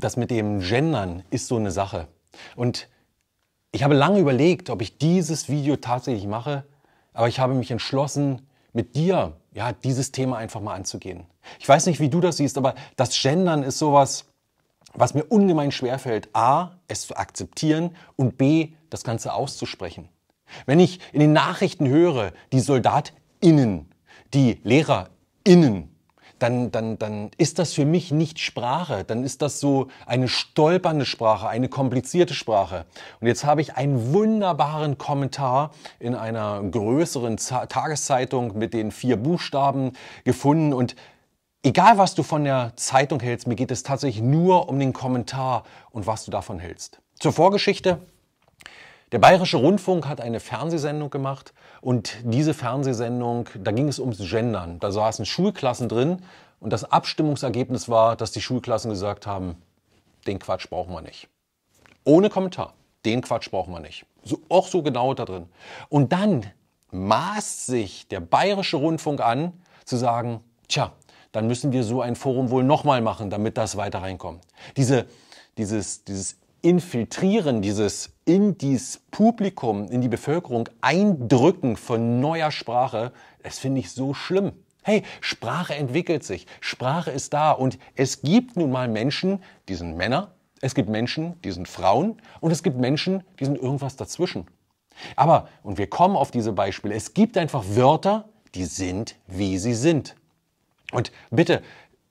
das mit dem Gendern ist so eine Sache. Und ich habe lange überlegt, ob ich dieses Video tatsächlich mache, aber ich habe mich entschlossen, mit dir ja, dieses Thema einfach mal anzugehen. Ich weiß nicht, wie du das siehst, aber das Gendern ist sowas, was mir ungemein schwerfällt, a, es zu akzeptieren und b, das Ganze auszusprechen. Wenn ich in den Nachrichten höre, die SoldatInnen, die LehrerInnen, dann, dann, dann ist das für mich nicht Sprache. Dann ist das so eine stolpernde Sprache, eine komplizierte Sprache. Und jetzt habe ich einen wunderbaren Kommentar in einer größeren Z Tageszeitung mit den vier Buchstaben gefunden und Egal, was du von der Zeitung hältst, mir geht es tatsächlich nur um den Kommentar und was du davon hältst. Zur Vorgeschichte. Der Bayerische Rundfunk hat eine Fernsehsendung gemacht und diese Fernsehsendung, da ging es ums Gendern. Da saßen Schulklassen drin und das Abstimmungsergebnis war, dass die Schulklassen gesagt haben, den Quatsch brauchen wir nicht. Ohne Kommentar. Den Quatsch brauchen wir nicht. So, auch so genau da drin. Und dann maßt sich der bayerische Rundfunk an, zu sagen, tja, dann müssen wir so ein Forum wohl nochmal machen, damit das weiter reinkommt. Diese, dieses, dieses Infiltrieren, dieses in dieses Publikum, in die Bevölkerung eindrücken von neuer Sprache, das finde ich so schlimm. Hey, Sprache entwickelt sich, Sprache ist da und es gibt nun mal Menschen, die sind Männer, es gibt Menschen, die sind Frauen und es gibt Menschen, die sind irgendwas dazwischen. Aber, und wir kommen auf diese Beispiele, es gibt einfach Wörter, die sind, wie sie sind. Und bitte,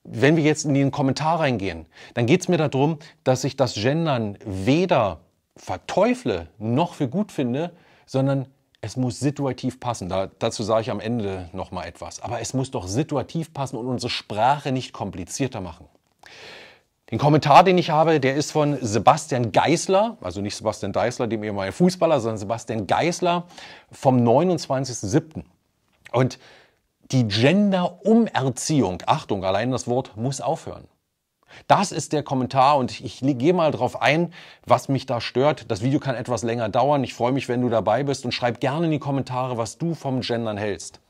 wenn wir jetzt in den Kommentar reingehen, dann geht es mir darum, dass ich das Gendern weder verteufle noch für gut finde, sondern es muss situativ passen. Da, dazu sage ich am Ende nochmal etwas. Aber es muss doch situativ passen und unsere Sprache nicht komplizierter machen. Den Kommentar, den ich habe, der ist von Sebastian Geißler, also nicht Sebastian Deißler, dem ehemaligen Fußballer, sondern Sebastian Geißler vom 29.07. Und die Gender-Umerziehung, Achtung, allein das Wort muss aufhören. Das ist der Kommentar und ich, ich gehe mal drauf ein, was mich da stört. Das Video kann etwas länger dauern. Ich freue mich, wenn du dabei bist und schreib gerne in die Kommentare, was du vom Gendern hältst.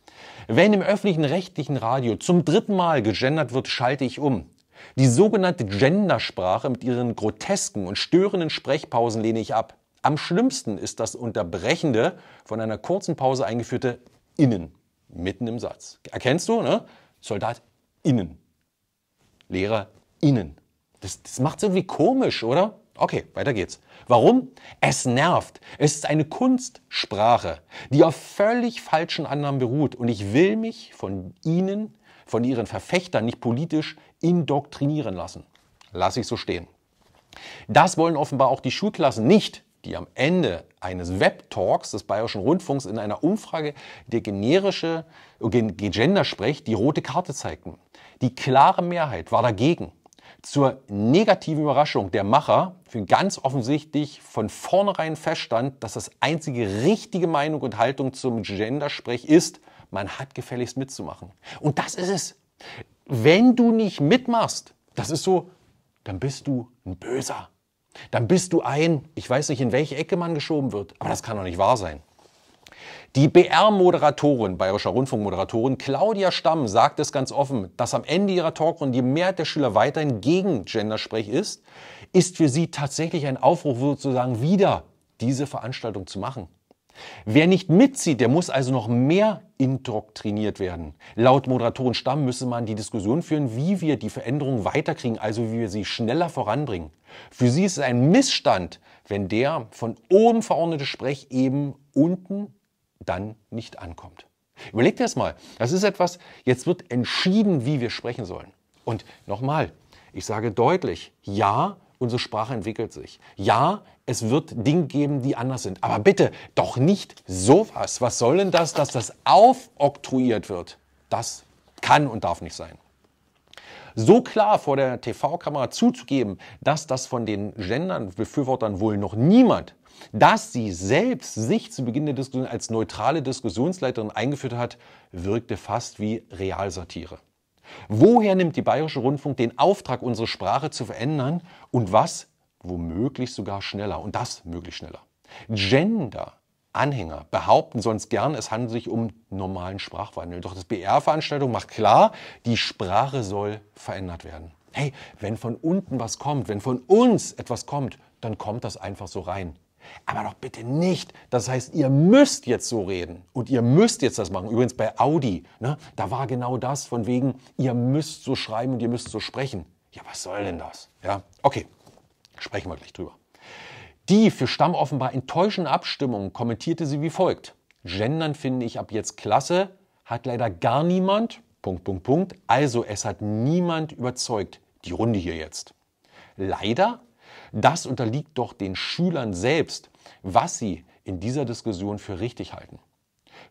Wenn im öffentlichen rechtlichen Radio zum dritten Mal gegendert wird, schalte ich um. Die sogenannte Gendersprache mit ihren grotesken und störenden Sprechpausen lehne ich ab. Am schlimmsten ist das Unterbrechende, von einer kurzen Pause eingeführte Innen mitten im Satz. Erkennst du, ne? Soldat innen. Lehrer innen. Das, das macht irgendwie komisch, oder? Okay, weiter geht's. Warum? Es nervt. Es ist eine Kunstsprache, die auf völlig falschen Annahmen beruht. Und ich will mich von Ihnen, von Ihren Verfechtern nicht politisch indoktrinieren lassen. Lass ich so stehen. Das wollen offenbar auch die Schulklassen nicht die am Ende eines Web-Talks des Bayerischen Rundfunks in einer Umfrage der generische äh, Gendersprech die rote Karte zeigten. Die klare Mehrheit war dagegen. Zur negativen Überraschung der Macher, für ganz offensichtlich von vornherein feststand, dass das einzige richtige Meinung und Haltung zum Gendersprech ist, man hat gefälligst mitzumachen. Und das ist es. Wenn du nicht mitmachst, das ist so, dann bist du ein Böser dann bist du ein, ich weiß nicht, in welche Ecke man geschoben wird, aber das kann doch nicht wahr sein. Die BR-Moderatorin, Bayerischer Rundfunkmoderatorin Claudia Stamm sagt es ganz offen, dass am Ende ihrer Talkrunde die Mehrheit der Schüler weiterhin gegen Gendersprech ist, ist für sie tatsächlich ein Aufruf, sozusagen wieder diese Veranstaltung zu machen. Wer nicht mitzieht, der muss also noch mehr indoktriniert werden. Laut Moderatorenstamm müsse man die Diskussion führen, wie wir die Veränderungen weiterkriegen, also wie wir sie schneller voranbringen. Für sie ist es ein Missstand, wenn der von oben verordnete Sprech eben unten dann nicht ankommt. Überlegt erst mal. Das ist etwas, jetzt wird entschieden, wie wir sprechen sollen. Und nochmal, ich sage deutlich, ja, Unsere Sprache entwickelt sich. Ja, es wird Dinge geben, die anders sind. Aber bitte doch nicht sowas. Was soll denn das, dass das aufoktroyiert wird? Das kann und darf nicht sein. So klar vor der TV-Kamera zuzugeben, dass das von den Gendern-Befürwortern wohl noch niemand dass sie selbst sich zu Beginn der Diskussion als neutrale Diskussionsleiterin eingeführt hat, wirkte fast wie Realsatire. Woher nimmt die Bayerische Rundfunk den Auftrag, unsere Sprache zu verändern und was womöglich sogar schneller und das möglich schneller? Gender Anhänger behaupten sonst gern, es handelt sich um normalen Sprachwandel. Doch das BR-Veranstaltung macht klar, die Sprache soll verändert werden. Hey, wenn von unten was kommt, wenn von uns etwas kommt, dann kommt das einfach so rein. Aber doch bitte nicht. Das heißt, ihr müsst jetzt so reden und ihr müsst jetzt das machen. Übrigens bei Audi, ne, da war genau das von wegen, ihr müsst so schreiben und ihr müsst so sprechen. Ja, was soll denn das? Ja, okay, sprechen wir gleich drüber. Die für Stamm offenbar enttäuschende Abstimmung kommentierte sie wie folgt. Gendern finde ich ab jetzt klasse, hat leider gar niemand, Punkt, Punkt, Punkt. Also es hat niemand überzeugt, die Runde hier jetzt. Leider das unterliegt doch den Schülern selbst, was sie in dieser Diskussion für richtig halten.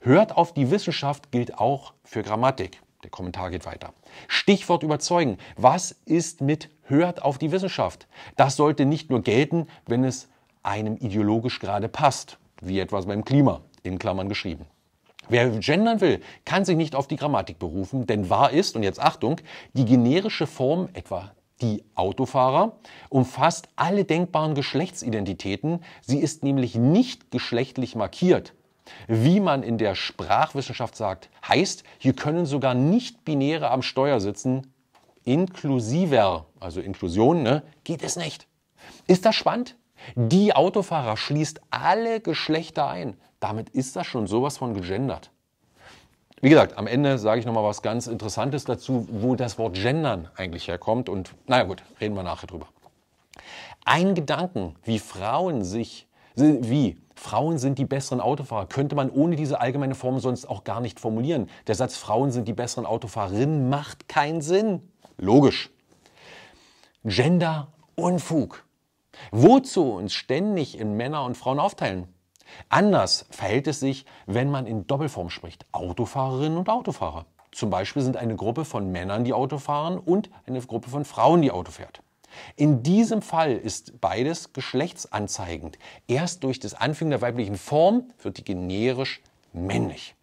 Hört auf die Wissenschaft gilt auch für Grammatik. Der Kommentar geht weiter. Stichwort überzeugen. Was ist mit hört auf die Wissenschaft? Das sollte nicht nur gelten, wenn es einem ideologisch gerade passt, wie etwas beim Klima in Klammern geschrieben. Wer gendern will, kann sich nicht auf die Grammatik berufen, denn wahr ist, und jetzt Achtung, die generische Form, etwa die Autofahrer, umfasst alle denkbaren Geschlechtsidentitäten. Sie ist nämlich nicht geschlechtlich markiert. Wie man in der Sprachwissenschaft sagt, heißt, hier können sogar Nicht-Binäre am Steuer sitzen. Inklusiver, also Inklusion, ne, geht es nicht. Ist das spannend? Die Autofahrer schließt alle Geschlechter ein. Damit ist das schon sowas von gegendert. Wie gesagt, am Ende sage ich nochmal was ganz Interessantes dazu, wo das Wort Gendern eigentlich herkommt. Und naja gut, reden wir nachher drüber. Ein Gedanken, wie Frauen sich, wie Frauen sind die besseren Autofahrer, könnte man ohne diese allgemeine Form sonst auch gar nicht formulieren. Der Satz Frauen sind die besseren Autofahrerinnen macht keinen Sinn. Logisch. Gender Unfug. Wozu uns ständig in Männer und Frauen aufteilen? Anders verhält es sich, wenn man in Doppelform spricht. Autofahrerinnen und Autofahrer. Zum Beispiel sind eine Gruppe von Männern, die Auto fahren, und eine Gruppe von Frauen, die Auto fährt. In diesem Fall ist beides geschlechtsanzeigend. Erst durch das Anfügen der weiblichen Form wird die generisch männlich.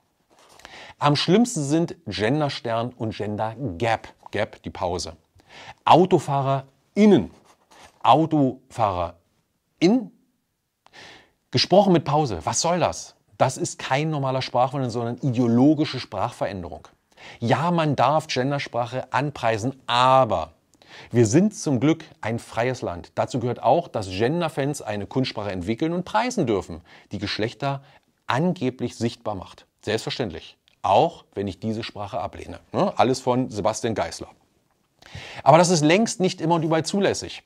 Am schlimmsten sind Genderstern und Gender Gap. Gap, die Pause. AutofahrerInnen. in Gesprochen mit Pause, was soll das? Das ist kein normaler Sprachwandel, sondern ideologische Sprachveränderung. Ja, man darf Gendersprache anpreisen, aber wir sind zum Glück ein freies Land. Dazu gehört auch, dass Genderfans eine Kunstsprache entwickeln und preisen dürfen, die Geschlechter angeblich sichtbar macht. Selbstverständlich. Auch wenn ich diese Sprache ablehne. Ne? Alles von Sebastian Geisler. Aber das ist längst nicht immer und überall zulässig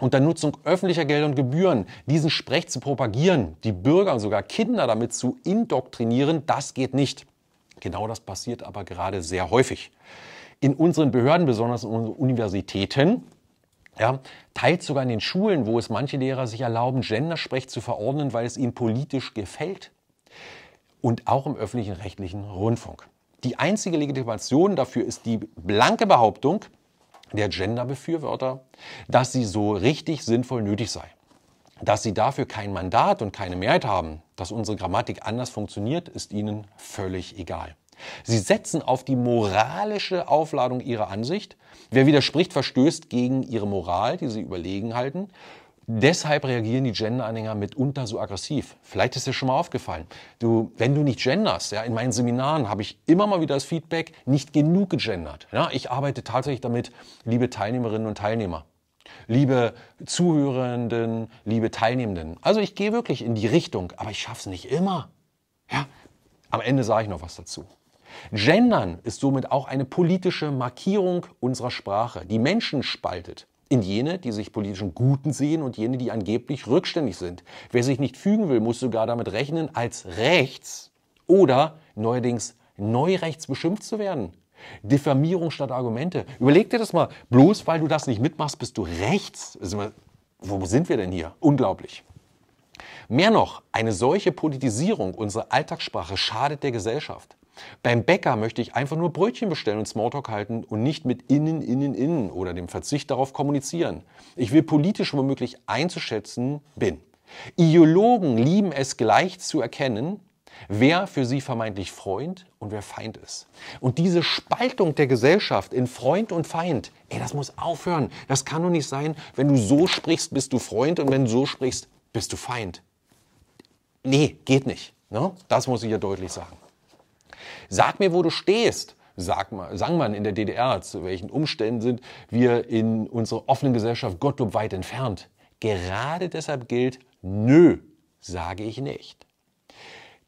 unter Nutzung öffentlicher Gelder und Gebühren diesen Sprech zu propagieren, die Bürger und sogar Kinder damit zu indoktrinieren, das geht nicht. Genau das passiert aber gerade sehr häufig. In unseren Behörden, besonders in unseren Universitäten, ja, teils sogar in den Schulen, wo es manche Lehrer sich erlauben, Gendersprech zu verordnen, weil es ihnen politisch gefällt. Und auch im öffentlichen rechtlichen Rundfunk. Die einzige Legitimation dafür ist die blanke Behauptung, der Genderbefürworter, dass sie so richtig sinnvoll nötig sei. Dass sie dafür kein Mandat und keine Mehrheit haben, dass unsere Grammatik anders funktioniert, ist ihnen völlig egal. Sie setzen auf die moralische Aufladung ihrer Ansicht. Wer widerspricht, verstößt gegen ihre Moral, die sie überlegen halten. Deshalb reagieren die Gender-Anhänger mitunter so aggressiv. Vielleicht ist dir schon mal aufgefallen. Du, wenn du nicht genderst, ja, in meinen Seminaren habe ich immer mal wieder das Feedback, nicht genug gegendert. Ja, ich arbeite tatsächlich damit, liebe Teilnehmerinnen und Teilnehmer, liebe Zuhörenden, liebe Teilnehmenden. Also ich gehe wirklich in die Richtung, aber ich schaffe es nicht immer. Ja, am Ende sage ich noch was dazu. Gendern ist somit auch eine politische Markierung unserer Sprache, die Menschen spaltet in jene, die sich politischen Guten sehen und jene, die angeblich rückständig sind. Wer sich nicht fügen will, muss sogar damit rechnen, als rechts oder neuerdings neurechts beschimpft zu werden. Diffamierung statt Argumente. Überleg dir das mal. Bloß weil du das nicht mitmachst, bist du rechts. wo sind wir denn hier? Unglaublich. Mehr noch, eine solche Politisierung unserer Alltagssprache schadet der Gesellschaft. Beim Bäcker möchte ich einfach nur Brötchen bestellen und Smalltalk halten und nicht mit innen, innen, innen oder dem Verzicht darauf kommunizieren. Ich will politisch womöglich einzuschätzen bin. Ideologen lieben es gleich zu erkennen, wer für sie vermeintlich Freund und wer Feind ist. Und diese Spaltung der Gesellschaft in Freund und Feind, ey, das muss aufhören. Das kann doch nicht sein, wenn du so sprichst, bist du Freund und wenn du so sprichst, bist du Feind. Nee, geht nicht. Ne? Das muss ich ja deutlich sagen. Sag mir, wo du stehst sagt man, sang man in der DDR, zu welchen Umständen sind wir in unserer offenen Gesellschaft Gottlob weit entfernt. Gerade deshalb gilt, nö, sage ich nicht.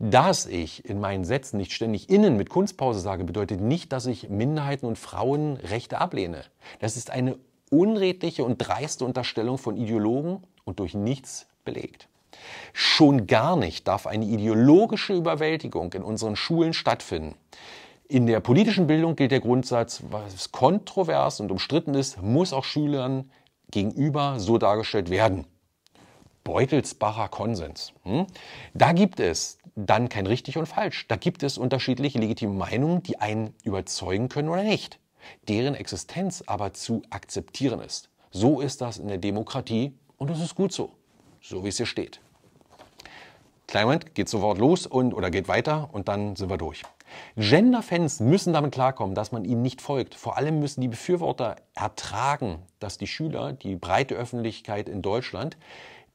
Dass ich in meinen Sätzen nicht ständig innen mit Kunstpause sage, bedeutet nicht, dass ich Minderheiten und Frauenrechte ablehne. Das ist eine unredliche und dreiste Unterstellung von Ideologen und durch nichts belegt. Schon gar nicht darf eine ideologische Überwältigung in unseren Schulen stattfinden. In der politischen Bildung gilt der Grundsatz, was kontrovers und umstritten ist, muss auch Schülern gegenüber so dargestellt werden. Beutelsbacher Konsens. Hm? Da gibt es dann kein richtig und falsch. Da gibt es unterschiedliche legitime Meinungen, die einen überzeugen können oder nicht, deren Existenz aber zu akzeptieren ist. So ist das in der Demokratie und es ist gut so so wie es hier steht. Client geht sofort los und oder geht weiter und dann sind wir durch. Genderfans müssen damit klarkommen, dass man ihnen nicht folgt. Vor allem müssen die Befürworter ertragen, dass die Schüler, die breite Öffentlichkeit in Deutschland,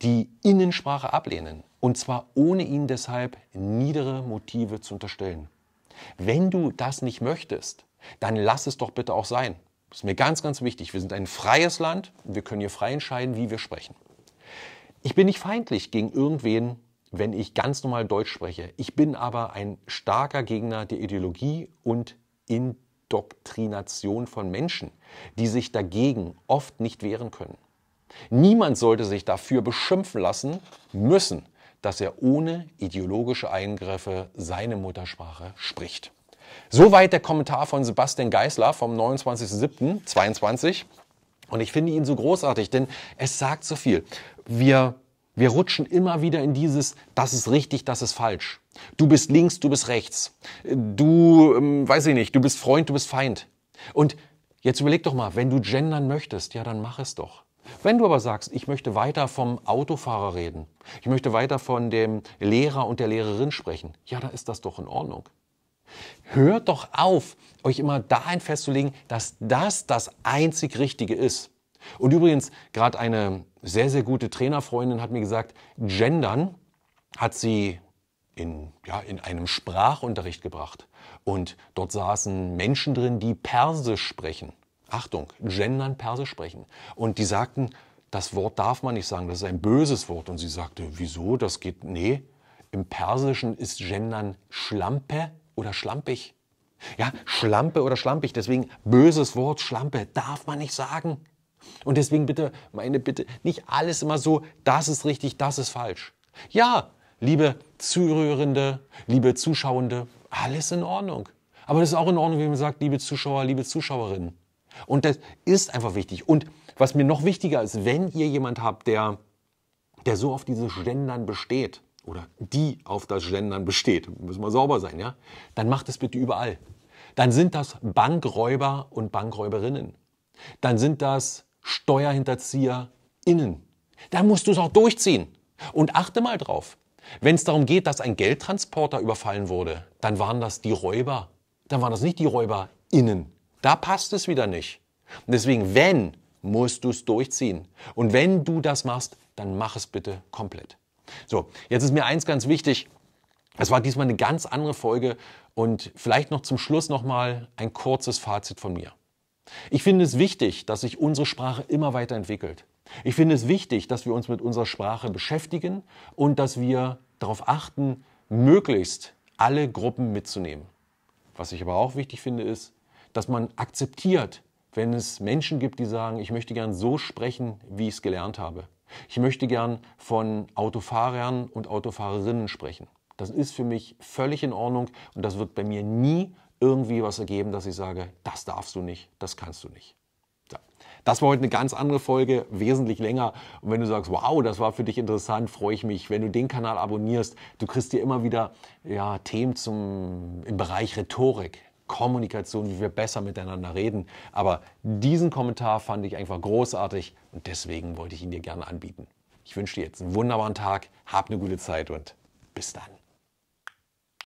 die Innensprache ablehnen. Und zwar ohne ihnen deshalb niedere Motive zu unterstellen. Wenn du das nicht möchtest, dann lass es doch bitte auch sein. Das ist mir ganz, ganz wichtig. Wir sind ein freies Land. und Wir können hier frei entscheiden, wie wir sprechen. Ich bin nicht feindlich gegen irgendwen, wenn ich ganz normal Deutsch spreche. Ich bin aber ein starker Gegner der Ideologie und Indoktrination von Menschen, die sich dagegen oft nicht wehren können. Niemand sollte sich dafür beschimpfen lassen müssen, dass er ohne ideologische Eingriffe seine Muttersprache spricht. Soweit der Kommentar von Sebastian Geisler vom 29.07.22. Und ich finde ihn so großartig, denn es sagt so viel wir, wir rutschen immer wieder in dieses, das ist richtig, das ist falsch. Du bist links, du bist rechts. Du, ähm, weiß ich nicht, du bist Freund, du bist Feind. Und jetzt überleg doch mal, wenn du gendern möchtest, ja, dann mach es doch. Wenn du aber sagst, ich möchte weiter vom Autofahrer reden, ich möchte weiter von dem Lehrer und der Lehrerin sprechen, ja, dann ist das doch in Ordnung. Hört doch auf, euch immer dahin festzulegen, dass das das einzig Richtige ist. Und übrigens, gerade eine sehr, sehr gute Trainerfreundin hat mir gesagt, Gendern hat sie in, ja, in einem Sprachunterricht gebracht. Und dort saßen Menschen drin, die Persisch sprechen. Achtung, Gendern Persisch sprechen. Und die sagten, das Wort darf man nicht sagen, das ist ein böses Wort. Und sie sagte, wieso, das geht, nee. Im Persischen ist Gendern Schlampe oder schlampig. Ja, Schlampe oder schlampig. Deswegen böses Wort, Schlampe, darf man nicht sagen. Und deswegen bitte, meine Bitte, nicht alles immer so, das ist richtig, das ist falsch. Ja, liebe Zuhörende, liebe Zuschauende, alles in Ordnung. Aber das ist auch in Ordnung, wenn man sagt, liebe Zuschauer, liebe Zuschauerinnen. Und das ist einfach wichtig. Und was mir noch wichtiger ist, wenn ihr jemand habt, der, der so auf dieses Gendern besteht, oder die auf das Gendern besteht, müssen wir sauber sein, ja? Dann macht es bitte überall. Dann sind das Bankräuber und Bankräuberinnen. Dann sind das Steuerhinterzieher innen. Da musst du es auch durchziehen. Und achte mal drauf. Wenn es darum geht, dass ein Geldtransporter überfallen wurde, dann waren das die Räuber. Dann waren das nicht die Räuber innen. Da passt es wieder nicht. deswegen, wenn, musst du es durchziehen. Und wenn du das machst, dann mach es bitte komplett. So, jetzt ist mir eins ganz wichtig. Es war diesmal eine ganz andere Folge und vielleicht noch zum Schluss nochmal ein kurzes Fazit von mir. Ich finde es wichtig, dass sich unsere Sprache immer weiterentwickelt. Ich finde es wichtig, dass wir uns mit unserer Sprache beschäftigen und dass wir darauf achten, möglichst alle Gruppen mitzunehmen. Was ich aber auch wichtig finde, ist, dass man akzeptiert, wenn es Menschen gibt, die sagen, ich möchte gern so sprechen, wie ich es gelernt habe. Ich möchte gern von Autofahrern und Autofahrerinnen sprechen. Das ist für mich völlig in Ordnung und das wird bei mir nie irgendwie was ergeben, dass ich sage, das darfst du nicht, das kannst du nicht. Das war heute eine ganz andere Folge, wesentlich länger. Und wenn du sagst, wow, das war für dich interessant, freue ich mich. Wenn du den Kanal abonnierst, du kriegst dir immer wieder ja, Themen zum, im Bereich Rhetorik, Kommunikation, wie wir besser miteinander reden. Aber diesen Kommentar fand ich einfach großartig und deswegen wollte ich ihn dir gerne anbieten. Ich wünsche dir jetzt einen wunderbaren Tag, hab eine gute Zeit und bis dann.